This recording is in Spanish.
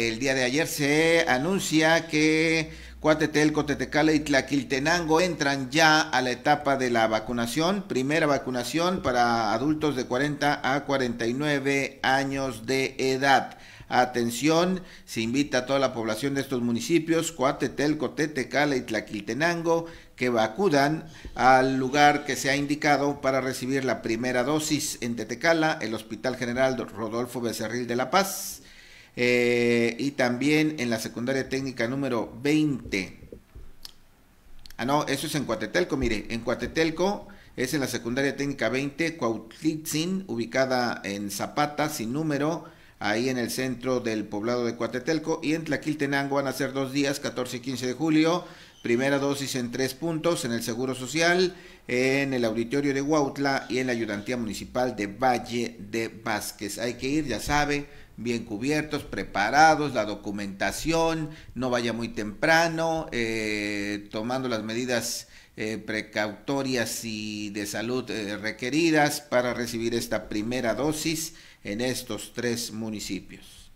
El día de ayer se anuncia que Cuatetel, Cotetecala y Tlaquiltenango entran ya a la etapa de la vacunación, primera vacunación para adultos de 40 a 49 años de edad. Atención, se invita a toda la población de estos municipios, Cuatetel, Cotetecala y Tlaquiltenango, que vacudan al lugar que se ha indicado para recibir la primera dosis en Tetecala, el Hospital General Rodolfo Becerril de La Paz eh, y también en la secundaria técnica número 20. Ah, no, eso es en Cuatetelco, mire, en Cuatetelco, es en la secundaria técnica 20, Cuautlitzin, ubicada en Zapata, sin número, ahí en el centro del poblado de Cuatetelco, Y en Tlaquiltenango van a ser dos días, 14 y 15 de julio, primera dosis en tres puntos, en el Seguro Social, en el Auditorio de Huautla y en la Ayudantía Municipal de Valle de Vázquez. Hay que ir, ya sabe, bien cubiertos, preparados, la documentación, no vaya muy temprano, eh, tomando las medidas eh, precautorias y de salud eh, requeridas para recibir esta primera dosis en estos tres municipios.